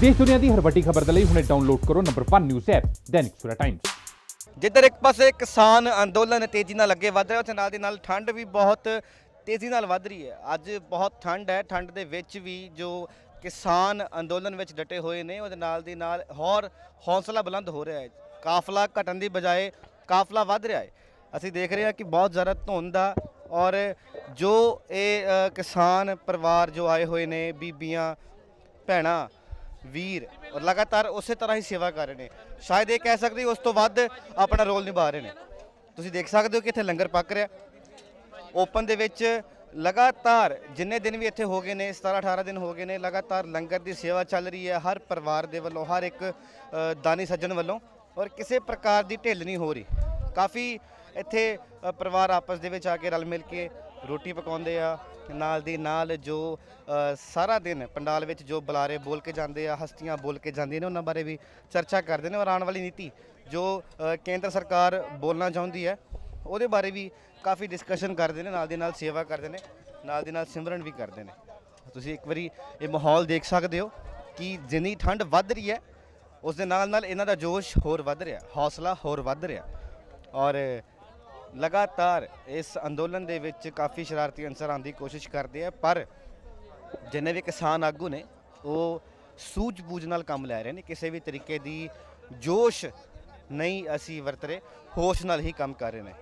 ਦੇਸ਼ ਦੁਨੀਆ ਦੀ ਹਰ ਵੱਡੀ ਖਬਰ ਦੇ ਲਈ ਹੁਣੇ ਡਾਊਨਲੋਡ ਕਰੋ ਨੰਬਰ 1 ਨਿਊਜ਼ ਐਪ ਦੈਨਿਕ ਸੁਰਾ ਟਾਈਮਸ ਜਿੱਧਰ ਇੱਕ ਪਾਸੇ ਕਿਸਾਨ ਅੰਦੋਲਨ ਤੇਜ਼ੀ ਨਾਲ ਅੱਗੇ ਵਧ ਰਿਹਾ ਉੱਥੇ ਨਾਲ ਦੇ ਨਾਲ ਠੰਡ ਵੀ ਬਹੁਤ ਤੇਜ਼ੀ ਨਾਲ ਵਧ ਰਹੀ ਹੈ ਅੱਜ ਬਹੁਤ ਠੰਡ ਹੈ ਠੰਡ ਦੇ ਵਿੱਚ ਵੀ ਜੋ ਕਿਸਾਨ ਅੰਦੋਲਨ ਵਿੱਚ ਡਟੇ ਹੋਏ ਨੇ ਉਹਦੇ ਨਾਲ ਦੀ ਨਾਲ ਹੋਰ ਹੌਸਲਾ ਬੁਲੰਦ ਹੋ ਰਿਹਾ ਹੈ ਕਾਫਲਾ ਘਟਣ ਦੀ ਬਜਾਏ ਕਾਫਲਾ ਵਧ ਰਿਹਾ ਹੈ ਅਸੀਂ ਦੇਖ ਰਹੇ ਹਾਂ ਕਿ ਬਹੁਤ ਜ਼ਿਆਦਾ ਧੁੰਦ ਆ ਔਰ ਜੋ ਇਹ ਕਿਸਾਨ ਪਰਿਵਾਰ ਜੋ ਆਏ ਹੋਏ ਨੇ ਬੀਬੀਆਂ ਭੈਣਾ ਵੀਰ ਔਰ ਲਗਾਤਾਰ ਉਸੇ ਤਰ੍ਹਾਂ ਹੀ ਸੇਵਾ ਕਰ ਰਹੇ ਨੇ ਸ਼ਾਇਦ ਇਹ ਕਹਿ ਸਕਦੇ ਉਸ ਤੋਂ ਵੱਧ ਆਪਣਾ ਰੋਲ ਨਿਭਾ ਰਹੇ ਨੇ ਤੁਸੀਂ ਦੇਖ ਸਕਦੇ ਹੋ ਕਿ ਇੱਥੇ ਲੰਗਰ ਪੱਕ ਰਿਹਾ ਓਪਨ ਦੇ ਵਿੱਚ ਲਗਾਤਾਰ ਜਿੰਨੇ ਦਿਨ ਵੀ ਇੱਥੇ ਹੋ ਗਏ ਨੇ 17 18 ਦਿਨ ਹੋ ਗਏ ਨੇ ਲਗਾਤਾਰ ਲੰਗਰ ਦੀ ਸੇਵਾ ਚੱਲ ਰਹੀ ਹੈ ਹਰ ਪਰਿਵਾਰ ਦੇ ਵੱਲੋਂ ਹਰ ਇੱਕ ਦਾਨੀ ਸੱਜਣ ਵੱਲੋਂ ਔਰ ਕਿਸੇ ਪ੍ਰਕਾਰ ਦੀ ਢਿੱਲ ਨਹੀਂ ਹੋ ਰਹੀ ਕਾਫੀ ਇੱਥੇ ਪਰਿਵਾਰ ਆਪਸ ਦੇ ਵਿੱਚ ਆ ਕੇ ਰਲ ਮਿਲ ਕੇ ਰੋਟੀ ਪਕਾਉਂਦੇ ਆ ਨਾਲ ਦੀ ਨਾਲ ਜੋ ਸਾਰਾ ਦਿਨ ਪੰਡਾਲ ਵਿੱਚ ਜੋ ਬੁਲਾਰੇ ਬੋਲ ਕੇ ਜਾਂਦੇ ਆ ਹਸਤੀਆਂ ਬੋਲ ਕੇ ਜਾਂਦੀਆਂ ਨੇ ਉਹਨਾਂ ਬਾਰੇ ਵੀ ਚਰਚਾ ਕਰਦੇ ਨੇ ਔਰ ਆਉਣ ਵਾਲੀ ਨੀਤੀ ਜੋ ਕੇਂਦਰ ਸਰਕਾਰ ਬੋਲਣਾ ਚਾਹੁੰਦੀ ਹੈ ਉਹਦੇ ਬਾਰੇ ਵੀ ਕਾਫੀ ਡਿਸਕਸ਼ਨ ਕਰਦੇ ਨੇ ਨਾਲ ਦੀ ਨਾਲ ਸੇਵਾ ਕਰਦੇ ਨੇ ਨਾਲ ਦੀ ਨਾਲ ਸਿਮਰਨ ਵੀ ਕਰਦੇ ਨੇ ਤੁਸੀਂ ਇੱਕ ਵਾਰੀ ਇਹ ਮਾਹੌਲ ਦੇਖ ਸਕਦੇ ਹੋ ਕਿ ਜਿੰਨੀ ਠੰਡ ਵੱਧ ਰਹੀ ਹੈ ਉਸ ਦੇ ਨਾਲ ਨਾਲ ਇਹਨਾਂ ਦਾ ਜੋਸ਼ ਹੋਰ ਵੱਧ ਰਿਹਾ ਹੌਸਲਾ ਹੋਰ ਵੱਧ ਰਿਹਾ ਔਰ ਲਗਾਤਾਰ ਇਸ ਅੰਦੋਲਨ ਦੇ ਵਿੱਚ ਕਾਫੀ ਸ਼ਰਾਰਤੀ ਅੰਸਰ ਆਉਣ ਦੀ ਕੋਸ਼ਿਸ਼ ਕਰਦੇ ਆ ਪਰ ਜਿੰਨੇ ਵੀ ਕਿਸਾਨ ਆਗੂ ਨੇ ਉਹ ਸੂਝ-ਬੂਝ ਨਾਲ ਕੰਮ ਲੈ ਰਹੇ ਨੇ ਕਿਸੇ ਵੀ ਤਰੀਕੇ ਦੀ ਜੋਸ਼ ਨਹੀਂ ਅਸੀਂ ਵਰਤ ਰਹੇ ਹੋਸ਼ ਨਾਲ ਹੀ ਕੰਮ ਕਰ ਰਹੇ ਨੇ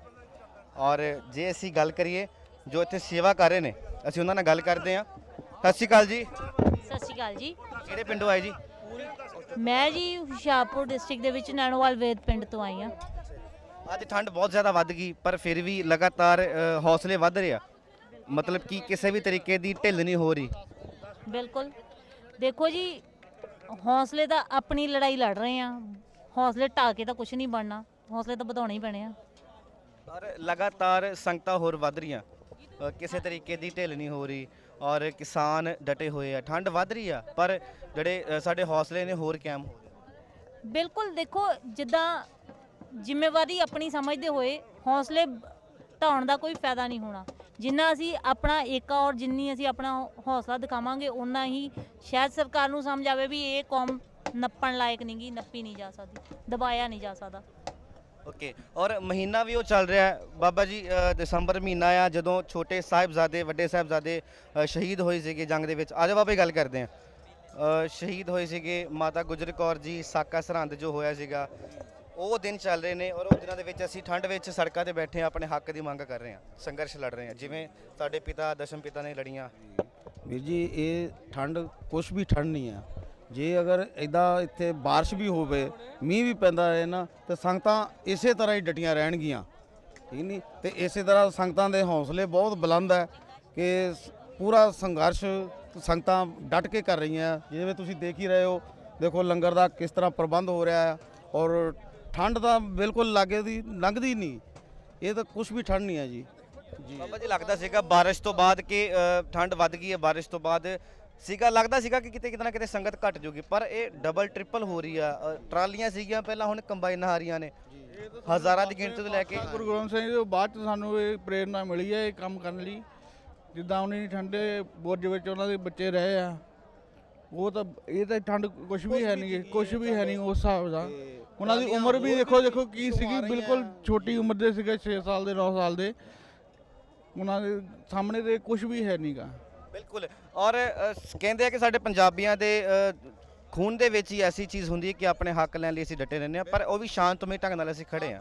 ਔਰ ਜੇ ਅਸੀਂ ਗੱਲ ਕਰੀਏ ਜੋ ਇੱਥੇ ਸੇਵਾ ਕਰ ਰਹੇ ਨੇ ਅਸੀਂ ਉਹਨਾਂ ਨਾਲ ਗੱਲ ਕਰਦੇ ਆ ਸਤਿ ਸ਼੍ਰੀ ਅਕਾਲ ਜੀ ਸਤਿ ਸ਼੍ਰੀ ਅਕਾਲ ਜੀ ਕਿਹੜੇ ਪਿੰਡੋਂ ਆਏ ਜੀ ਮੈਂ ਜੀ ਹੁਸ਼ਿਆਰਪੁਰ ਡਿਸਟ੍ਰਿਕਟ ਦੇ ਵਿੱਚ ਨੈਣੋਵਾਲ ਵੇਦ ਪਿੰਡ ਤੋਂ ਆਈ ਆ ਅੱਜ ਠੰਡ ਬਹੁਤ ਜ਼ਿਆਦਾ ਵੱਧ ਗਈ ਪਰ ਫਿਰ ਵੀ ਲਗਾਤਾਰ ਹੌਸਲੇ ਵੱਧ ਰਹੇ ਆ ਮਤਲਬ ਕਿ ਕਿਸੇ ਵੀ ਤਰੀਕੇ ਦੀ ਢਿੱਲ ਨਹੀਂ ਹੋ ਰਹੀ ਬਿਲਕੁਲ ਦੇਖੋ ਜੀ ਹੌਸਲੇ ਦਾ ਆਪਣੀ ਲੜਾਈ ਲੜ ਰਹੇ ਆ ਹੌਸਲੇ ਟਾ ਕੇ ਤਾਂ ਕੁਝ ਨਹੀਂ ਬਣਨਾ ਹੌਸਲੇ ਤਾਂ ਵਧਾਉਣੇ ਹੀ ਪੈਣੇ ਆ ਪਰ ਲਗਾਤਾਰ ਸੰਗਤਾਂ ਹੋਰ ਵੱਧ ਰਹੀਆਂ ਕਿਸੇ ਤਰੀਕੇ ਦੀ ਢਿੱਲ ਨਹੀਂ ਹੋ ਰਹੀ ਔਰ ਕਿਸਾਨ ਡਟੇ ਹੋਏ ਆ ਠੰਡ ਵੱਧ ਰਹੀ ਆ ਪਰ ਜਿਹੜੇ ਸਾਡੇ ਹੌਸਲੇ ਨੇ ਹੋਰ ਕਾਇਮ ਹੋ ਰਹੇ ਬਿਲਕੁਲ ਦੇਖੋ ਜਿੱਦਾਂ ਜ਼ਿੰਮੇਵਾਰੀ ਆਪਣੀ ਸਮਝਦੇ ਹੋਏ ਹੌਸਲੇ ਢਾਉਣ ਦਾ ਕੋਈ ਫਾਇਦਾ ਨਹੀਂ ਹੋਣਾ ਜਿੰਨਾ ਅਸੀਂ ਆਪਣਾ ਏਕਾ ਔਰ ਜਿੰਨੀ ਅਸੀਂ ਆਪਣਾ ਹੌਸਲਾ ਦਿਖਾਵਾਂਗੇ ਉਨਾ ਹੀ ਸ਼ਾਇਦ ਸਰਕਾਰ ਨੂੰ ਸਮਝ ਆਵੇ ਵੀ ਇਹ ਕੌਮ ਨੱਪਣ ਲਾਇਕ ਨਹੀਂ ਗੀ ਨੱਪੀ ਨਹੀਂ ਜਾ ਸਕਦੀ ਦਬਾਇਆ ਨਹੀਂ ਜਾ ਸਕਦਾ ਓਕੇ ਔਰ ਮਹੀਨਾ ਵੀ ਉਹ ਚੱਲ ਰਿਹਾ ਹੈ ਬਾਬਾ ਜੀ ਦਸੰਬਰ ਮਹੀਨਾ ਆ ਜਦੋਂ ਛੋਟੇ ਸਾਹਿਬਜ਼ਾਦੇ ਵੱਡੇ ਸਾਹਿਬਜ਼ਾਦੇ ਸ਼ਹੀਦ ਹੋਏ ਸੀਗੇ ਜੰਗ ਦੇ ਵਿੱਚ ਆਜਾ ਬਾਬੇ ਗੱਲ ਕਰਦੇ ਆ ਸ਼ਹੀਦ ਹੋਏ ਸੀਗੇ ਮਾਤਾ ਗੁਜਰ ਕੌਰ ਜੀ ਸਾਕਾ ਸਰਹੰਦ ਜੋ ਹੋਇਆ ਸੀਗਾ ਉਹ ਦਿਨ ਚੱਲ ਰਹੇ ਨੇ ਔਰ ਉਹ ਦਿਨਾਂ ਦੇ ਵਿੱਚ ਅਸੀਂ ਠੰਡ ਵਿੱਚ ਸੜਕਾਂ ਤੇ ਬੈਠੇ ਆ ਆਪਣੇ ਹੱਕ ਦੀ ਮੰਗ ਕਰ ਰਹੇ ਆ ਸੰਘਰਸ਼ ਲੜ ਰਹੇ ਆ ਜਿਵੇਂ ਤੁਹਾਡੇ ਪਿਤਾ ਦਸ਼ਮ ਪਿਤਾ ਨੇ ਲੜੀਆਂ ਵੀਰ ਜੀ ਇਹ ਠੰਡ ਕੁਝ ਵੀ ਠੰਡ ਨਹੀਂ ਆ ਜੇ ਅਗਰ ਇਦਾਂ ਇੱਥੇ بارش ਵੀ ਹੋਵੇ ਮੀਂਹ ਵੀ ਪੈਂਦਾ ਰਹੇ ਨਾ ਤੇ ਸੰਗਤਾਂ ਇਸੇ ਤਰ੍ਹਾਂ ਹੀ ਡਟੀਆਂ ਰਹਿਣਗੀਆਂ ਠੀਕ ਨਹੀਂ ਤੇ ਇਸੇ ਤਰ੍ਹਾਂ ਸੰਗਤਾਂ ਦੇ ਹੌਸਲੇ ਬਹੁਤ ਬੁਲੰਦ ਹੈ ਕਿ ਪੂਰਾ ਸੰਘਰਸ਼ ਸੰਗਤਾਂ ਡਟ ਕੇ ਕਰ ਰਹੀਆਂ ਜਿਵੇਂ ਤੁਸੀਂ ਦੇਖ ਹੀ ਰਹੇ ਹੋ ਦੇਖੋ ਲੰਗਰ ਦਾ ਕਿਸ ਤਰ੍ਹਾਂ ਪ੍ਰਬੰਧ ਹੋ ਰਿਹਾ ਹੈ ਔਰ ਠੰਡ ਤਾਂ ਬਿਲਕੁਲ ਲੱਗੇ ਦੀ ਲੰਘਦੀ ਨਹੀਂ ਇਹ ਤਾਂ ਕੁਝ ਵੀ ਠੰਡ ਨਹੀਂ ਹੈ ਜੀ ਜੀ ਬਾਬਾ ਜੀ ਲੱਗਦਾ ਸੀਗਾ ਬਾਰਿਸ਼ ਤੋਂ ਬਾਅਦ ਕਿ ਠੰਡ ਵੱਧ ਗਈ ਹੈ ਬਾਰਿਸ਼ ਤੋਂ ਬਾਅਦ ਸੀਗਾ ਲੱਗਦਾ ਸੀਗਾ ਕਿ ਕਿਤੇ ਕਿਤਨਾ ਕਿਤੇ ਸੰਗਤ ਘਟ ਜੂਗੀ ਪਰ ਇਹ ਡਬਲ ਟ੍ਰਿਪਲ ਹੋ ਰਹੀ ਆ ਟਰਾਲੀਆਂ ਸੀਗੀਆਂ ਪਹਿਲਾਂ ਹੁਣ ਕੰਬਾਈਨ ਆ ਰਹੀਆਂ ਨੇ ਹਜ਼ਾਰਾਂ ਦੀ ਗਿਣਤੀ ਤੋਂ ਲੈ ਕੇ ਗੁਰੂ ਗੋਬਿੰਦ ਸਿੰਘ ਜੀ ਤੋਂ ਬਾਅਦ ਚ ਸਾਨੂੰ ਇਹ ਪ੍ਰੇਰਣਾ ਮਿਲੀ ਹੈ ਇਹ ਕੰਮ ਕਰਨ ਲਈ ਜਿੱਦਾਂ ਉਹਨੇ ਠੰਡੇ ਬੁਰਜ ਵਿੱਚ ਉਹਨਾਂ ਦੇ ਬੱਚੇ ਰਹੇ ਆ ਉਹ ਤਾਂ ਇਹ ਤਾਂ ਠੰਡ ਕੁਝ ਵੀ ਹੈ ਨਹੀਂ ਕੁਝ ਵੀ ਹੈ ਨਹੀਂ ਉਸ ਹਿਸਾਬ ਦਾ ਉਹਨਾਂ ਦੀ ਉਮਰ ਵੀ ਦੇਖੋ ਦੇਖੋ ਕੀ ਸੀਗੀ ਬਿਲਕੁਲ ਛੋਟੀ ਉਮਰ ਦੇ ਸੀਗੇ 6 ਸਾਲ ਦੇ 9 ਸਾਲ ਦੇ ਉਹਨਾਂ ਦੇ ਸਾਹਮਣੇ ਤੇ ਕੁਝ ਵੀ ਹੈ ਨਹੀਂਗਾ ਬਿਲਕੁਲ ਔਰ ਕਹਿੰਦੇ ਆ ਕਿ ਸਾਡੇ ਪੰਜਾਬੀਆਂ ਦੇ ਖੂਨ ਦੇ ਵਿੱਚ ਹੀ ਐਸੀ ਚੀਜ਼ ਹੁੰਦੀ ਹੈ ਕਿ ਆਪਣੇ ਹੱਕ ਲੈਣ ਲਈ ਅਸੀਂ ਡਟੇ ਰਹਿੰਦੇ ਹਾਂ ਪਰ ਉਹ ਵੀ ਸ਼ਾਂਤਮਈ ਢੰਗ ਨਾਲ ਅਸੀਂ ਖੜੇ ਹਾਂ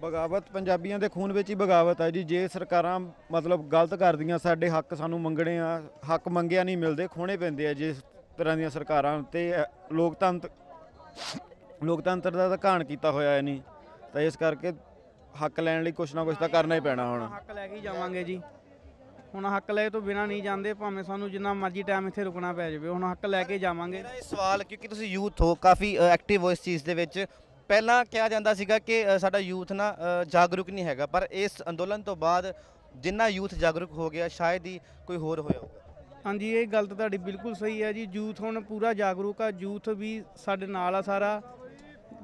ਬਗਾਵਤ ਪੰਜਾਬੀਆਂ ਦੇ ਖੂਨ ਵਿੱਚ ਹੀ ਬਗਾਵਤ ਹੈ ਜੀ ਜੇ ਸਰਕਾਰਾਂ ਮਤਲਬ ਗਲਤ ਕਰਦੀਆਂ ਸਾਡੇ ਹੱਕ ਸਾਨੂੰ ਮੰਗਣੇ ਆ ਹੱਕ ਮੰਗਿਆ ਨਹੀਂ ਮਿਲਦੇ ਖੋਣੇ ਪੈਂਦੇ ਆ ਜਿਸ ਤਰ੍ਹਾਂ ਦੀਆਂ ਸਰਕਾਰਾਂ ਤੇ ਲੋਕਤੰਤਰ ਲੋਕਤੰਤਰ ਦਾ ਤਾਂ ਘਾਣ ਕੀਤਾ ਹੋਇਆ ਹੈ ਨਹੀਂ ਤਾਂ ਇਸ ਕਰਕੇ ਹੱਕ ਲੈਣ ਲਈ ਕੁਛ ਨਾ ਕੁਛ ਤਾਂ ਕਰਨਾ ਹੀ ਪੈਣਾ ਹੁਣ ਹੱਕ ਲੈ ਕੇ ਹੀ ਜਾਵਾਂਗੇ ਜੀ ਹੁਣ ਹੱਕ ਲੈ ਤੋਂ ਬਿਨਾ ਨਹੀਂ ਜਾਂਦੇ ਭਾਵੇਂ ਸਾਨੂੰ ਜਿੰਨਾ ਮਰਜ਼ੀ ਟਾਈਮ ਇੱਥੇ ਰੁਕਣਾ ਪੈ ਜਾਵੇ ਹੁਣ ਹੱਕ ਲੈ ਕੇ ਜਾਵਾਂਗੇ ਮੇਰਾ ਇਹ ਸਵਾਲ ਕਿਉਂਕਿ ਤੁਸੀਂ ਯੂਥ ਹੋ ਕਾਫੀ ਐਕਟਿਵ ਹੋ ਇਸ ਚੀਜ਼ ਦੇ ਵਿੱਚ ਪਹਿਲਾਂ ਕਿਹਾ ਜਾਂਦਾ ਸੀਗਾ ਕਿ ਸਾਡਾ ਯੂਥ ਨਾ ਜਾਗਰੂਕ ਨਹੀਂ ਹੈਗਾ ਪਰ ਇਸ ਅੰਦੋਲਨ ਤੋਂ ਬਾਅਦ ਜਿੰਨਾ ਯੂਥ ਜਾਗਰੂਕ ਹੋ ਗਿਆ ਸ਼ਾਇਦ ਹੀ ਕੋਈ ਹੋਰ ਹੋਇਆ ਹਾਂਜੀ ਇਹ ਗੱਲ ਤੁਹਾਡੀ ਬਿਲਕੁਲ ਸਹੀ ਹੈ ਜੀ ਯੂਥ ਹੁਣ ਪੂਰਾ ਜਾਗਰੂਕ ਆ ਯੂਥ ਵੀ ਸਾਡੇ ਨਾਲ ਆ ਸਾਰਾ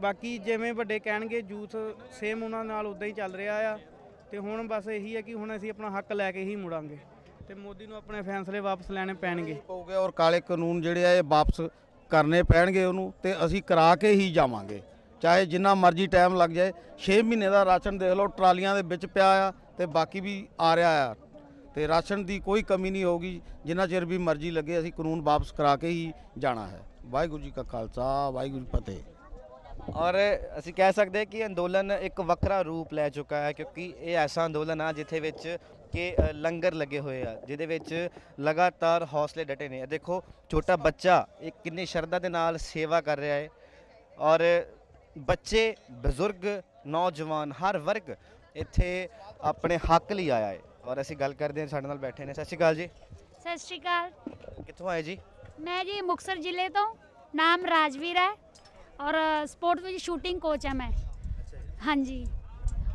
ਬਾਕੀ ਜਿਵੇਂ ਵੱਡੇ ਕਹਿਣਗੇ ਯੂਥ ਸੇਮ ਉਹਨਾਂ ਨਾਲ ਉਦਾਂ ਹੀ ਚੱਲ ਰਿਹਾ ਆ ਤੇ ਹੁਣ ਬਸ ਇਹੀ ਹੈ ਕਿ ਹੁਣ ਅਸੀਂ ਆਪਣਾ ਹੱਕ ਲੈ ਕੇ ਹੀ ਮੁੜਾਂਗੇ ਤੇ ਮੋਦੀ ਨੂੰ ਆਪਣੇ ਫੈਸਲੇ ਵਾਪਸ ਲੈਣੇ ਪੈਣਗੇ ਪਊਗੇ ਔਰ ਕਾਲੇ ਕਾਨੂੰਨ ਜਿਹੜੇ ਆ ਇਹ ਵਾਪਸ ਕਰਨੇ ਪੈਣਗੇ ਉਹਨੂੰ ਤੇ ਅਸੀਂ ਕਰਾ ਕੇ ਹੀ ਜਾਵਾਂਗੇ ਚਾਹੇ ਜਿੰਨਾ ਮਰਜ਼ੀ ਟਾਈਮ ਲੱਗ ਜਾਏ 6 ਮਹੀਨੇ ਦਾ ਰਾਸ਼ਨ ਦੇਖ ਲਓ ਟਰਾਲੀਆਂ ਦੇ ਵਿੱਚ ਪਿਆ ਆ ਤੇ ਬਾਕੀ ਵੀ ਆ ਰਿਹਾ ਆ ਤੇ ਰਾਸ਼ਨ ਦੀ ਕੋਈ ਕਮੀ ਨਹੀਂ ਹੋਊਗੀ ਜਿੰਨਾ ਚਿਰ ਵੀ ਮਰਜ਼ੀ ਲੱਗੇ ਅਸੀਂ ਕਾਨੂੰਨ ਵਾਪਸ ਕਰਾ ਕੇ ਹੀ ਜਾਣਾ ਹੈ ਵਾਹਿਗੁਰੂ ਜੀ ਕਾ ਖਾਲਸਾ ਵਾਹਿਗੁਰੂ ਫਤਿਹ ਔਰ ਅਸੀਂ ਕਹਿ ਸਕਦੇ ਹਾਂ ਕਿ ਅੰਦੋਲਨ ਇੱਕ ਵੱਖਰਾ ਰੂਪ ਲੈ ਚੁੱਕਾ ਹੈ ਕਿਉਂਕਿ ਇਹ ਐਸਾ ਅੰਦੋਲਨ ਆ ਜਿੱਥੇ ਵਿੱਚ ਕਿ ਲੰਗਰ ਲੱਗੇ ਹੋਏ ਆ ਜਿਹਦੇ ਵਿੱਚ ਲਗਾਤਾਰ ਹੌਸਲੇ ਡਟੇ ਨੇ ਇਹ ਦੇਖੋ ਛੋਟਾ ਬੱਚਾ ਇਹ ਕਿੰਨੀ ਸ਼ਰਧਾ ਦੇ ਨਾਲ ਸੇਵਾ ਕਰ ਰਿਹਾ ਹੈ ਔਰ ਬੱਚੇ ਬਜ਼ੁਰਗ ਨੌਜਵਾਨ ਹਰ ਵਰਗ ਇੱਥੇ ਆਪਣੇ ਹੱਕ ਲਈ ਆਇਆ ਹੈ ਔਰ ਅਸੀਂ ਗੱਲ ਕਰਦੇ ਹਾਂ ਸਾਡੇ ਨਾਲ ਬੈਠੇ ਨੇ ਸਤਿ ਸ਼੍ਰੀ ਅਕਾਲ ਜੀ ਸਤਿ ਸ਼੍ਰੀ ਅਕਾਲ ਕਿੱਥੋਂ ਆਏ ਜੀ ਮੈਂ ਜੀ ਮੁਕਸਰ ਜ਼ਿਲ੍ਹੇ ਤੋਂ ਨਾਮ ਰਾਜਵੀਰ ਹੈ ਔਰ ਸਪੋਰਟ ਵਿੱਚ ਸ਼ੂਟਿੰਗ ਕੋਚ ਹਾਂ ਮੈਂ ਹਾਂਜੀ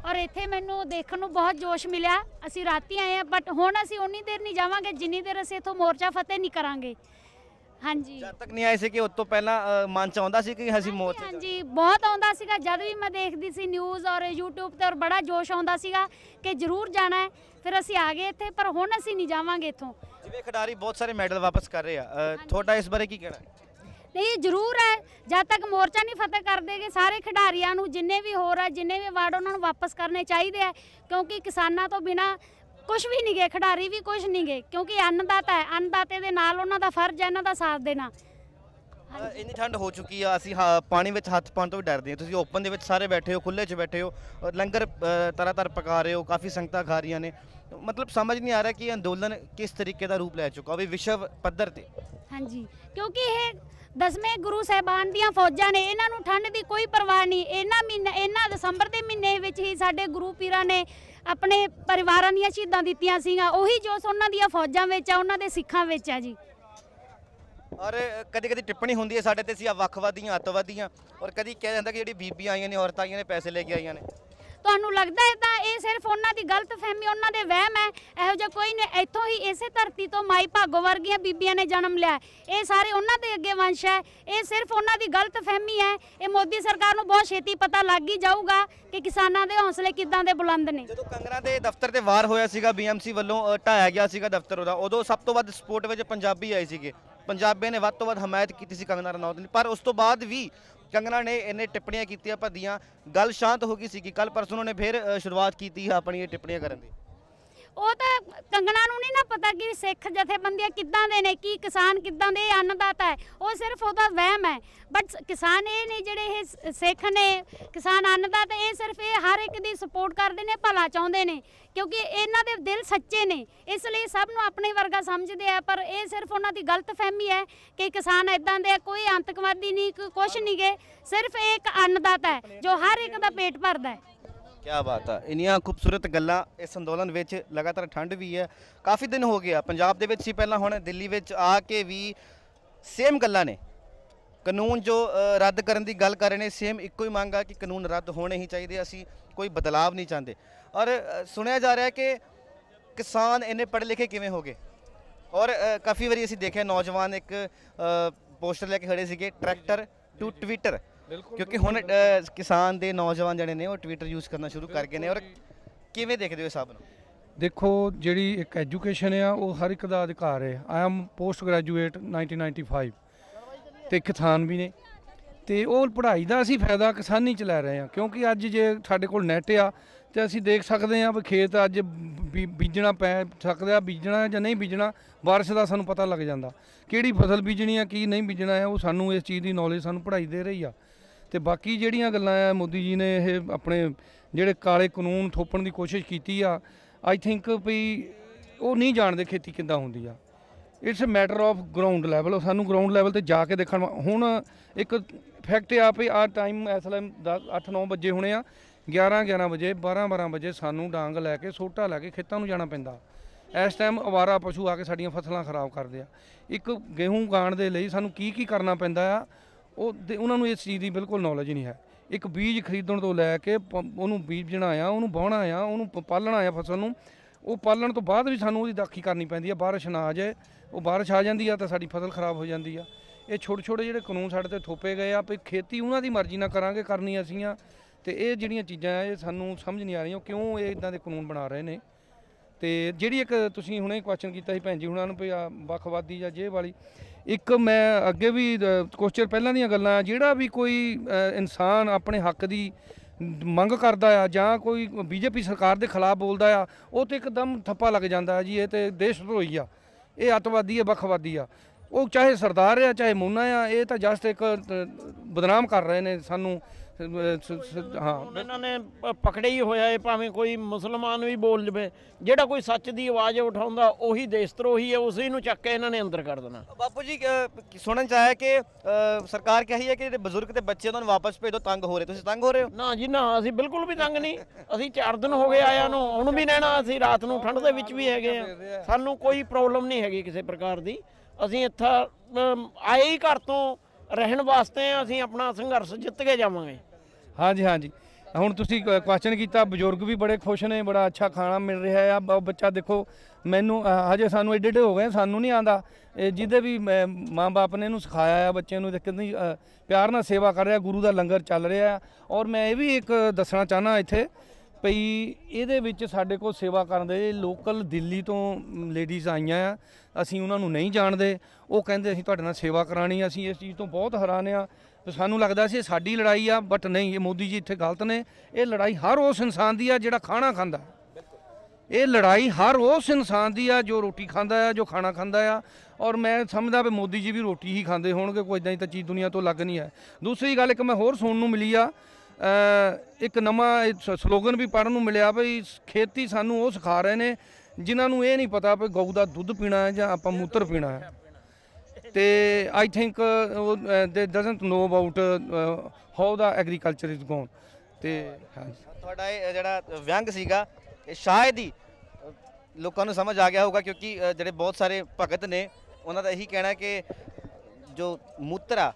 ਔਰ ਇੱਥੇ ਮੈਨੂੰ ਦੇਖਣ ਨੂੰ ਬਹੁਤ ਜੋਸ਼ ਮਿਲਿਆ ਅਸੀਂ ਰਾਤੀ ਆਏ ਆ ਬਟ ਹੁਣ ਅਸੀਂ ਉਨੀ ਦੇਰ ਨਹੀਂ ਜਾਵਾਂਗੇ ਜਿੰਨੀ ਦੇਰ ਅਸੀਂ ਇਥੋਂ ਮੋਰਚਾ ਫਤਿਹ ਨਹੀਂ ਕਰਾਂਗੇ ਹਾਂਜੀ ਜਦ ਤੱਕ ਨਹੀਂ ਆਏ ਸੀ ਕਿ ਉਸ ਤੋਂ ਪਹਿਲਾਂ ਮਨ ਚ ਆਉਂਦਾ ਸੀ ਕਿ ਅਸੀਂ ਮੋਰਚਾ ਹਾਂਜੀ ਬਹੁਤ ਆਉਂਦਾ ਸੀਗਾ ਜਦ ਵੀ ਮੈਂ ਦੇਖਦੀ ਸੀ ਨਿਊਜ਼ ਔਰ YouTube ਤੇ ਔਰ ਬੜਾ ਜੋਸ਼ ਆਉਂਦਾ ਸੀਗਾ ਕਿ ਜ਼ਰੂਰ ਜਾਣਾ ਹੈ ਫਿਰ ਅਸੀਂ ਆ ਗਏ ਇੱਥੇ ਪਰ ਹੁਣ ਅਸੀਂ ਨਹੀਂ ਜਾਵਾਂਗੇ ਇਥੋਂ ਜਿਵੇਂ ਖਿਡਾਰੀ ਬਹੁਤ ਸਾਰੇ ਮੈਡਲ ਵਾਪਸ ਕਰ ਰਹੇ ਆ ਤੁਹਾਡਾ ਇਸ ਬਾਰੇ ਕੀ ਕਹਿਣਾ ਹੈ ਇਹ ਜ਼ਰੂਰ ਹੈ ਜਦ ਤੱਕ ਮੋਰਚਾ ਨਹੀਂ ਫਤਿਹ ਕਰਦੇਗੇ ਸਾਰੇ ਖਿਡਾਰੀਆਂ ਨੂੰ ਜਿੰਨੇ ਵੀ ਹੋਰ ਹੈ ਜਿੰਨੇ ਵੀ ਅਵਾਰਡ ਉਹਨਾਂ ਨੂੰ ਵਾਪਸ ਕਰਨੇ ਚਾਹੀਦੇ ਆ ਕਿਉਂਕਿ ਕਿਸਾਨਾਂ ਤੋਂ ਬਿਨਾ ਕੁਝ ਵੀ ਨਹੀਂ ਗਏ ਖਿਡਾਰੀ ਵੀ ਕੁਝ ਨਹੀਂ ਗਏ ਕਿਉਂਕਿ ਅੰਨਦਾਤਾ ਹੈ ਅੰਨਦਾਤੇ ਦੇ ਨਾਲ ਉਹਨਾਂ ਦਾ ਫਰਜ਼ ਹੈ ਇਹਨਾਂ ਦਾ ਸਾਥ ਦੇਣਾ ਇੰਨੀ ਠੰਡ ਹੋ ਚੁੱਕੀ ਆ ਅਸੀਂ ਪਾਣੀ ਵਿੱਚ ਹੱਥ ਪਾਉਣ ਤੋਂ ਵੀ ਡਰਦੇ ਹਾਂ ਤੁਸੀਂ ਓਪਨ ਦੇ ਵਿੱਚ ਸਾਰੇ ਬੈਠੇ ਹੋ ਖੁੱਲੇ 'ਚ ਬੈਠੇ ਹੋ ਲੰਗਰ ਤਰ੍ਹਾਂ ਤਰ੍ਹਾਂ ਪਕਾ ਰਹੇ ਹੋ ਕਾਫੀ ਸੰਗਤਾਂ ਖਾ ਰਹੀਆਂ ਨੇ ਮਤਲਬ ਸਮਝ ਨਹੀਂ ਆ ਰਿਹਾ ਕਿ ਅੰਦੋਲਨ ਕਿਸ ਤਰੀਕੇ ਦਾ ਰੂਪ ਲੈ ਚੁੱਕਾ ਵੀ ਵਿਸ਼ਵ ਪੱਧਰ ਤੇ ਹਾਂਜੀ ਕਿਉਂਕਿ ਇਹ ਦਸਵੇਂ ਗੁਰੂ ਸਹਿਬਾਨ ਦੀਆਂ ਫੌਜਾਂ ਨੇ ਇਹਨਾਂ ਨੂੰ ਠੰਡ ਦੀ ਕੋਈ ਪਰਵਾਹ ਨਹੀਂ ਇਹਨਾਂ ਮਹੀਨਾ ਇਹਨਾਂ ਦਸੰਬਰ ਦੇ ਮਹੀਨੇ ਵਿੱਚ ਹੀ ਸਾਡੇ ਗੁਰੂ ਪੀਰਾਂ ਨੇ ਆਪਣੇ ਪਰਿਵਾਰਾਂ ਦੀਆਂ ਸ਼ਹੀਦਾਂ ਦਿੱਤੀਆਂ ਸੀਗਾ ਉਹੀ ਜੋਸ਼ ਉਹਨਾਂ ਦੀਆਂ ਫੌਜਾਂ ਵਿੱਚ ਆ ਉਹਨਾਂ ਦੇ ਸਿੱਖਾਂ ਵਿੱਚ ਆ ਜੀ ਔਰ ਕਦੇ ਕਦੇ ਟਿੱਪਣੀ ਹੁੰਦੀ ਹੈ ਸਾਡੇ ਤੇ ਸੀ ਆ ਵੱਖਵਾਦੀਆਂ ਅਤਵਾਦੀਆਂ ਔਰ ਕਦੀ ਕਿਹਾ ਜਾਂਦਾ ਕਿ ਜਿਹੜੀ ਬੀਬੀਆਂ ਆਈਆਂ ਨੇ ਔਰਤਾਂ ਆਈਆਂ ਨੇ ਪੈਸੇ ਲੈ ਕੇ ਆਈਆਂ ਨੇ ਤੁਹਾਨੂੰ ਲੱਗਦਾ ਹੈ ਤਾਂ ਇਹ ਸਿਰਫ ਉਹਨਾਂ ਦੀ ਗਲਤਫਹਿਮੀ ਉਹਨਾਂ ਦੇ ਵਹਿਮ ਹੈ ਇਹੋ ਜਿਹਾ ਕੋਈ ਨਹੀਂ ਇੱਥੋਂ ਹੀ ਇਸੇ ਧਰਤੀ ਤੋਂ ਮਾਈ ਭਾਗੋ ਵਰਗੀਆਂ ਬੀਬੀਆਂ ਨੇ ਜਨਮ ਲਿਆ ਇਹ ਸਾਰੇ ਉਹਨਾਂ ਦੇ ਅੱਗੇ ਵੰਸ਼ ਹੈ ਇਹ ਸਿਰਫ ਉਹਨਾਂ ਦੀ ਗਲਤਫਹਿਮੀ ਹੈ ਇਹ ਮੋਦੀ ਸਰਕਾਰ ਨੂੰ ਬਹੁਤ ਛੇਤੀ ਪਤਾ ਲੱਗ ਹੀ ਜਾਊਗਾ ਕਿ ਕਿਸਾਨਾਂ ਦੇ ਹੌਸਲੇ ਕਿੱਦਾਂ ਦੇ ਬੁਲੰਦ ਨੇ ਜਦੋਂ ਕੰਗਰਾ ਦੇ ਦਫ਼ਤਰ ਤੇ ਵਾਰ ਹੋਇਆ ਸੀਗਾ ਬੀਐਮਸੀ ਵੱਲੋਂ ਢਾਇਆ ਗਿਆ ਸੀਗਾ ਦਫ਼ਤਰ ਉਹਦਾ ਉਦੋਂ ਸਭ ਤੋਂ ਵੱਧ ਸਪੋਰਟ ਵਿੱਚ ਪੰਜਾਬੀ ਆਏ ਸੀਗੇ ਪੰਜਾਬੀਆਂ ਨੇ ਵੱਧ ਤੋਂ ਵੱਧ ਹਮਾਇਤ ਕੀਤੀ ਸੀ ਕੰਗਨਾ ਰਣੌਤ ਦੀ ਪਰ ਉਸ ਤੋਂ ਬਾਅਦ ਵੀ ਕੰਗਨਾ ਨੇ ਇਹਨੇ ਟਿੱਪਣੀਆਂ ਕੀਤੀਆਂ ਭੱਦੀਆਂ ਗੱਲ ਸ਼ਾਂਤ ਹੋ ਗਈ ਸੀ ਕਿ ਕੱਲ ਪਰਸੋਂ ਉਹਨੇ ਫਿਰ ਸ਼ੁਰੂਆਤ ਕੀਤੀ ਹੈ ਆਪਣੀ ਇਹ ਟਿੱਪਣੀਆਂ ਕਰਨ ਦੀ ਉਹ ਤਾਂ ਕੰਗਣਾ ਨੂੰ ਨਹੀਂ ਨਾ ਪਤਾ ਕਿ ਸਿੱਖ ਜਥੇਬੰਦੀਆਂ ਕਿੱਦਾਂ ਦੇ ਨੇ ਕੀ ਕਿਸਾਨ ਕਿੱਦਾਂ ਦੇ ਅੰਨਦਾਤਾ ਹੈ ਉਹ ਸਿਰਫ ਉਹਦਾ ਵਹਿਮ ਹੈ ਬਟ ਕਿਸਾਨ ਇਹ ਨਹੀਂ ਜਿਹੜੇ ਇਹ ਸਿੱਖ ਨੇ ਕਿਸਾਨ ਅੰਨਦਾਤਾ ਇਹ ਸਿਰਫ ਇਹ ਹਰ ਇੱਕ ਦੀ ਸਪੋਰਟ ਕਰਦੇ ਨੇ ਭਲਾ ਚਾਹੁੰਦੇ ਨੇ ਕਿਉਂਕਿ ਇਹਨਾਂ ਦੇ ਦਿਲ ਸੱਚੇ ਨੇ ਇਸ ਲਈ ਸਭ ਨੂੰ ਆਪਣੇ ਵਰਗਾ ਸਮਝਦੇ ਆ ਪਰ ਇਹ ਸਿਰਫ ਉਹਨਾਂ ਦੀ ਗਲਤਫਹਿਮੀ ਹੈ ਕਿ ਕਿਸਾਨ ਇਦਾਂ ਦੇ ਕੋਈ ਅੰਤਕਵਾਦੀ ਨਹੀਂ ਕੁਝ ਨਹੀਂਗੇ ਸਿਰਫ ਇੱਕ ਅੰਨਦਾਤਾ ਹੈ ਜੋ ਹਰ ਇੱਕ ਦਾ ਪੇਟ ਭਰਦਾ ਹੈ ਕੀ ਬਾਤ ਆ ਇੰਨੀਆਂ ਖੂਬਸੂਰਤ ਗੱਲਾਂ ਇਸ ਅੰਦੋਲਨ ਵਿੱਚ ਲਗਾਤਾਰ ਠੰਡ ਵੀ ਹੈ ਕਾਫੀ ਦਿਨ ਹੋ ਗਿਆ ਪੰਜਾਬ ਦੇ ਵਿੱਚ ਸੀ ਪਹਿਲਾਂ ਹੁਣ ਦਿੱਲੀ ਵਿੱਚ ਆ ਕੇ ਵੀ ਸੇਮ ਗੱਲਾਂ ਨੇ ਕਾਨੂੰਨ ਜੋ ਰੱਦ ਕਰਨ ਦੀ ਗੱਲ ਕਰ ਰਹੇ ਨੇ ਸੇਮ ਇੱਕੋ ਹੀ ਮੰਗ ਆ ਕਿ ਕਾਨੂੰਨ ਰੱਦ ਹੋਣੇ ਹੀ ਚਾਹੀਦੇ ਅਸੀਂ ਕੋਈ ਬਦਲਾਵ ਨਹੀਂ ਚਾਹੁੰਦੇ ਔਰ ਸੁਣਿਆ ਜਾ ਰਿਹਾ ਕਿ ਕਿਸਾਨ ਇੰਨੇ ਪੜ੍ਹ ਲਿਖੇ ਕਿਵੇਂ ਹੋ ਗਏ ਔਰ ਕਾਫੀ ਵਾਰੀ ਅਸੀਂ ਦੇਖਿਆ ਨੌਜਵਾਨ ਇੱਕ ਪੋਸਟਰ ਲੈ ਕੇ ਖੜੇ ਸੀਗੇ ਟਰੈਕਟਰ ਟੂ ਟਵਿੱਟਰ ਕਿਉਂਕਿ ਹੁਣ ਕਿਸਾਨ ਦੇ ਨੌਜਵਾਨ ਜਿਹੜੇ ਨੇ ਉਹ ਟਵਿੱਟਰ ਯੂਜ਼ ਕਰਨਾ ਸ਼ੁਰੂ ਕਰ ਗਏ ਨੇ ਔਰ ਕਿਵੇਂ ਦੇਖਦੇ ਹੋ ਇਹ ਸਭ ਨੂੰ ਦੇਖੋ ਜਿਹੜੀ ਇੱਕ ਐਜੂਕੇਸ਼ਨ ਆ ਉਹ ਹਰ ਇੱਕ ਦਾ ਅਧਿਕਾਰ ਹੈ ਆਈ ਐਮ ਪੋਸਟ ਗ੍ਰੈਜੂਏਟ 1995 ਤੇ ਕਿਸਾਨ ਵੀ ਨੇ ਤੇ ਉਹ ਪੜ੍ਹਾਈ ਦਾ ਅਸੀਂ ਫਾਇਦਾ ਕਿਸਾਨੀ ਚ ਲੈ ਰਹੇ ਹਾਂ ਕਿਉਂਕਿ ਅੱਜ ਜੇ ਸਾਡੇ ਕੋਲ ਨੈਟ ਆ ਤੇ ਅਸੀਂ ਦੇਖ ਸਕਦੇ ਹਾਂ ਵੀ ਖੇਤ ਅੱਜ ਬੀਜਣਾ ਪੈ ਸਕਦਾ ਬੀਜਣਾ ਜਾਂ ਨਹੀਂ ਬੀਜਣਾ ਬਾਰਿਸ਼ ਦਾ ਸਾਨੂੰ ਪਤਾ ਲੱਗ ਜਾਂਦਾ ਕਿਹੜੀ ਫਸਲ ਬੀਜਣੀ ਆ ਕੀ ਨਹੀਂ ਬੀਜਣਾ ਆ ਉਹ ਸਾਨੂੰ ਇਸ ਚੀਜ਼ ਦੀ ਨੌਲੇਜ ਸਾਨੂੰ ਪੜ੍ਹਾਈ ਦੇ ਰਹੀ ਆ ਤੇ ਬਾਕੀ ਜਿਹੜੀਆਂ ਗੱਲਾਂ ਆ ਮੋਦੀ ਜੀ ਨੇ ਇਹ ਆਪਣੇ ਜਿਹੜੇ ਕਾਲੇ ਕਾਨੂੰਨ ਥੋਪਣ ਦੀ ਕੋਸ਼ਿਸ਼ ਕੀਤੀ ਆ ਆਈ ਥਿੰਕ ਵੀ ਉਹ ਨਹੀਂ ਜਾਣਦੇ ਖੇਤੀ ਕਿੱਦਾਂ ਹੁੰਦੀ ਆ it's a matter of ground level ਸਾਨੂੰ ਗਰਾਊਂਡ ਲੈਵਲ ਤੇ ਜਾ ਕੇ ਦੇਖਣ ਹੁਣ ਇੱਕ ਫੈਕਟ ਆ ਵੀ ਆ ਟਾਈਮ ਐਸਲਮ 8 9 ਵਜੇ ਹੋਣੇ ਆ 11 11 ਵਜੇ 12 12 ਵਜੇ ਸਾਨੂੰ ਡਾਂਗ ਲੈ ਕੇ ਸੋਟਾ ਲੈ ਕੇ ਖੇਤਾਂ ਨੂੰ ਜਾਣਾ ਪੈਂਦਾ ਇਸ ਟਾਈਮ ਅਵਾਰਾ ਪਸ਼ੂ ਆ ਕੇ ਸਾਡੀਆਂ ਫਸਲਾਂ ਖਰਾਬ ਕਰਦੇ ਆ ਇੱਕ ਗੇਹੂੰ ਗਾਣ ਦੇ ਲਈ ਸਾਨੂੰ ਕੀ ਕੀ ਕਰਨਾ ਪੈਂਦਾ ਆ ਉਹ ਉਹਨਾਂ ਨੂੰ ਇਸ ਚੀਜ਼ ਦੀ ਬਿਲਕੁਲ ਨੌਲੇਜ ਨਹੀਂ ਹੈ ਇੱਕ ਬੀਜ ਖਰੀਦਣ ਤੋਂ ਲੈ ਕੇ ਉਹਨੂੰ ਬੀਜ ਆ ਉਹਨੂੰ ਵਾਹੁਣਾ ਆ ਉਹਨੂੰ ਪਾਲਣਾ ਆ ਫਸਲ ਨੂੰ ਉਹ ਪਾਲਣ ਤੋਂ ਬਾਅਦ ਵੀ ਸਾਨੂੰ ਉਹਦੀ ਦਾਖੀ ਕਰਨੀ ਪੈਂਦੀ ਆ ਬਾਰਿਸ਼ ਨਾ ਆ ਜਾਏ ਉਹ ਬਾਰਿਸ਼ ਆ ਜਾਂਦੀ ਆ ਤਾਂ ਸਾਡੀ ਫਸਲ ਖਰਾਬ ਹੋ ਜਾਂਦੀ ਆ ਇਹ ਛੋਟੇ ਛੋਟੇ ਜਿਹੜੇ ਕਾਨੂੰਨ ਸਾਡੇ ਤੇ ਥੋਪੇ ਗਏ ਆ ਵੀ ਖੇਤੀ ਉਹਨਾਂ ਦੀ ਮਰਜ਼ੀ ਨਾਲ ਕਰਾਂਗੇ ਕਰਨੀ ਅਸੀਂ ਆ ਤੇ ਇਹ ਜਿਹੜੀਆਂ ਚੀਜ਼ਾਂ ਆ ਇਹ ਸਾਨੂੰ ਸਮਝ ਨਹੀਂ ਆ ਰਹੀਆਂ ਕਿਉਂ ਇਹ ਇਦਾਂ ਦੇ ਕਾਨੂੰਨ ਬਣਾ ਰਹੇ ਨੇ ਤੇ ਜਿਹੜੀ ਇੱਕ ਤੁਸੀਂ ਹੁਣੇ ਕੁਐਸਚਨ ਕੀਤਾ ਸੀ ਭੈਣ ਜੀ ਹੁਣਾਂ ਨੂੰ ਵੀ ਆ ਵੱਖਵਾਦੀ ਜਾਂ ਜੇ ਵਾਲੀ ਇੱਕ ਮੈਂ ਅੱਗੇ ਵੀ ਕੁਐਸਚਨ ਪਹਿਲਾਂ ਦੀਆਂ ਗੱਲਾਂ ਜਿਹੜਾ ਵੀ ਕੋਈ ਇਨਸਾਨ ਆਪਣੇ ਹੱਕ ਦੀ ਮੰਗ ਕਰਦਾ ਆ ਜਾਂ ਕੋਈ ਬੀਜੇਪੀ ਸਰਕਾਰ ਦੇ ਖਿਲਾਫ ਬੋਲਦਾ ਆ ਉਹ ਤੇ ਇੱਕਦਮ ਥੱਪਾ ਲੱਗ ਜਾਂਦਾ ਜੀ ਇਹ ਤੇ ਦੇਸ਼ ਧਰੋਈ ਆ ਇਹ ਅਤਵਾਦੀ ਆ ਬਖਵਾਦੀ ਆ ਉਹ ਚਾਹੇ ਸਰਦਾਰ ਆ ਚਾਹੇ ਮੋਨਾ ਆ ਇਹ ਤਾਂ ਜਸਟ ਇੱਕ ਬਦਨਾਮ ਕਰ ਰਹੇ ਨੇ ਸਾਨੂੰ ਸ- ਹਾਂ ਇਹਨਾਂ ਨੇ ਪਕੜੇ ਹੀ ਹੋਇਆ ਹੈ ਭਾਵੇਂ ਕੋਈ ਮੁਸਲਮਾਨ ਵੀ ਬੋਲ ਜਵੇ ਜਿਹੜਾ ਕੋਈ ਸੱਚ ਦੀ ਆਵਾਜ਼ ਉਠਾਉਂਦਾ ਉਹੀ ਦੇਸ਼ਤਰੋਹੀ ਹੈ ਉਸੇ ਨੂੰ ਚੱਕ ਕੇ ਇਹਨਾਂ ਨੇ ਅੰਦਰ ਕਰ ਦੇਣਾ ਬਾਪੂ ਜੀ ਸੁਣਨ ਚ ਆਇਆ ਕਿ ਸਰਕਾਰ ਕਹੀ ਹੈ ਕਿ ਜਿਹੜੇ ਬਜ਼ੁਰਗ ਤੇ ਬੱਚੇ ਉਹਨਾਂ ਨੂੰ ਵਾਪਸ ਭੇਜ ਦਿਓ ਤੰਗ ਹੋ ਰਹੇ ਤੁਸੀਂ ਤੰਗ ਹੋ ਰਹੇ ਹੋ ਨਾ ਜੀ ਨਾ ਅਸੀਂ ਬਿਲਕੁਲ ਵੀ ਤੰਗ ਨਹੀਂ ਅਸੀਂ 4 ਦਿਨ ਹੋ ਗਏ ਆਇਆ ਨੂੰ ਹੁਣ ਵੀ ਰਹਿਣਾ ਅਸੀਂ ਰਾਤ ਨੂੰ ਠੰਡ ਦੇ ਵਿੱਚ ਵੀ ਹੈਗੇ ਆ ਸਾਨੂੰ ਕੋਈ ਪ੍ਰੋਬਲਮ ਨਹੀਂ ਹੈਗੀ ਕਿਸੇ ਪ੍ਰਕਾਰ ਦੀ ਅਸੀਂ ਇੱਥਾ ਆਏ ਹੀ ਘਰ ਤੋਂ ਰਹਿਣ ਵਾਸਤੇ ਆ, ਅਸੀਂ ਆਪਣਾ ਸੰਘਰਸ਼ ਜਿੱਤ ਕੇ ਜਾਵਾਂਗੇ ਹਾਂਜੀ ਹਾਂਜੀ ਹੁਣ ਤੁਸੀਂ ਕੁਐਸਚਨ ਕੀਤਾ ਬਜ਼ੁਰਗ ਵੀ ਬੜੇ ਖੁਸ਼ ਨੇ ਬੜਾ ਅੱਛਾ ਖਾਣਾ ਮਿਲ ਰਿਹਾ ਆ ਬੱਚਾ ਦੇਖੋ ਮੈਨੂੰ ਹਜੇ ਸਾਨੂੰ ਐਡੇ ਹੋ ਗਏ ਸਾਨੂੰ ਨਹੀਂ ਆਂਦਾ ਜਿਹਦੇ ਵੀ ਮਾਂ-ਬਾਪ ਨੇ ਇਹਨੂੰ ਸਿਖਾਇਆ ਆ ਬੱਚੇ ਨੂੰ ਕਿੰਨੀ ਪਿਆਰ ਨਾਲ ਸੇਵਾ ਕਰ ਰਿਹਾ ਗੁਰੂ ਦਾ ਲੰਗਰ ਚੱਲ ਰਿਹਾ ਔਰ ਮੈਂ ਇਹ ਵੀ ਇੱਕ ਦੱਸਣਾ ਚਾਹਨਾ ਇੱਥੇ ਭਈ ਇਹਦੇ ਵਿੱਚ ਸਾਡੇ ਕੋਲ ਸੇਵਾ ਕਰਨ ਦੇ ਲੋਕਲ ਦਿੱਲੀ ਤੋਂ ਲੇਡੀਜ਼ ਆਈਆਂ ਆ ਅਸੀਂ ਉਹਨਾਂ ਨੂੰ ਨਹੀਂ ਜਾਣਦੇ ਉਹ ਕਹਿੰਦੇ ਅਸੀਂ ਤੁਹਾਡੇ ਨਾਲ ਸੇਵਾ ਕਰਾਣੀ ਆ ਅਸੀਂ ਇਸ ਚੀਜ਼ ਤੋਂ ਬਹੁਤ ਹੈਰਾਨ ਆ ਸਾਨੂੰ ਲੱਗਦਾ ਸੀ ਸਾਡੀ ਲੜਾਈ ਆ ਬਟ ਨਹੀਂ ਇਹ ਮੋਦੀ ਜੀ ਇੱਥੇ ਗਲਤ ਨੇ ਇਹ ਲੜਾਈ ਹਰ ਉਸ ਇਨਸਾਨ ਦੀ ਆ ਜਿਹੜਾ ਖਾਣਾ ਖਾਂਦਾ ਇਹ ਲੜਾਈ ਹਰ ਉਸ ਇਨਸਾਨ ਦੀ ਆ ਜੋ ਰੋਟੀ ਖਾਂਦਾ ਆ ਜੋ ਖਾਣਾ ਖਾਂਦਾ ਆ ਔਰ ਮੈਂ ਸਮਝਦਾ ਵੀ ਮੋਦੀ ਜੀ ਵੀ ਰੋਟੀ ਹੀ ਖਾਂਦੇ ਹੋਣਗੇ ਕੋਈ ਇਦਾਂ ਹੀ ਤਾਂ ਚੀਜ਼ ਦੁਨੀਆ ਤੋਂ ਲੱਗ ਨਹੀਂ ਆ ਦੂਸਰੀ ਗੱਲ ਇੱਕ ਮੈਂ ਹੋਰ ਸੁਣਨ ਨੂੰ ਮਿਲੀ ਆ ਇੱਕ ਨਵਾਂ ਸਲੋਗਨ ਵੀ ਪੜਨ ਨੂੰ ਮਿਲਿਆ ਬਈ ਖੇਤੀ ਸਾਨੂੰ ਉਹ ਸਿਖਾ ਰਹੇ ਨੇ ਜਿਨ੍ਹਾਂ ਨੂੰ ਇਹ ਨਹੀਂ ਪਤਾ ਕਿ ਗਊ ਦਾ ਦੁੱਧ ਪੀਣਾ ਹੈ ਜਾਂ ਆਪਾਂ ਮੂਤਰ ਪੀਣਾ ਹੈ ਤੇ I think they doesn't know about how the agriculture is gone ਤੇ ਤੁਹਾਡਾ ਇਹ ਜਿਹੜਾ ਵਿਅੰਗ ਸੀਗਾ ਇਹ ਸ਼ਾਇਦ ਹੀ ਲੋਕਾਂ ਨੂੰ ਸਮਝ ਆ ਗਿਆ ਹੋਊਗਾ ਕਿਉਂਕਿ ਜਿਹੜੇ ਬਹੁਤ ਸਾਰੇ ਭਗਤ ਨੇ ਉਹਨਾਂ ਦਾ ਇਹੀ ਕਹਿਣਾ ਕਿ ਜੋ ਮੂਤਰਾ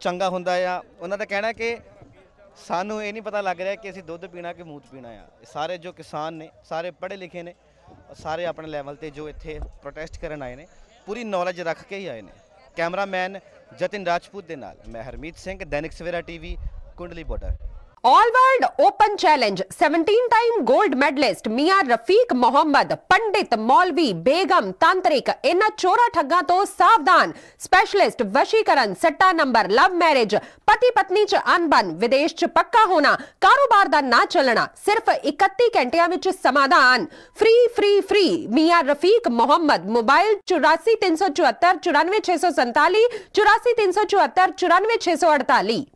ਚੰਗਾ ਹੁੰਦਾ ਆ ਉਹਨਾਂ ਦਾ ਕਹਿਣਾ ਕਿ ਸਾਨੂੰ ਇਹ ਨਹੀਂ ਪਤਾ ਲੱਗ ਰਿਹਾ ਕਿ ਅਸੀਂ ਦੁੱਧ ਪੀਣਾ ਕਿ ਮੂਤ ਪੀਣਾ ਆ ਸਾਰੇ ਜੋ ਕਿਸਾਨ ਨੇ ਸਾਰੇ ਪੜ੍ਹੇ ਲਿਖੇ ਨੇ ਸਾਰੇ ਆਪਣੇ ਲੈਵਲ ਤੇ ਜੋ ਇੱਥੇ ਪ੍ਰੋਟੈਸਟ ਕਰਨ ਆਏ ਨੇ ਪੂਰੀ ਨੌਲੇਜ ਰੱਖ ਕੇ ਹੀ ਆਏ ਨੇ ਕੈਮਰਾਮੈਨ ਜਤਿਨ ਰਾਜਪੂਤ ਦੇ ਨਾਲ ਮੈਂ Harmeet Singh Dainik Savera TV Kundli border all world open challenge 17 time gold medalist Miyan Rafiq Mohammad पंडित मौलवी बेगम तांत्रिक इन चोरा ठगा तो सावधान स्पेशलिस्ट वशीकरण सट्टा नंबर लव मैरिज पति पत्नी च अनबन विदेश च पक्का होना कारोबार दा ना चलना सिर्फ 31 घंटिया विच समाधान free free free Miyan Rafiq Mohammad mobile 84 374 94 647 84 374 94 648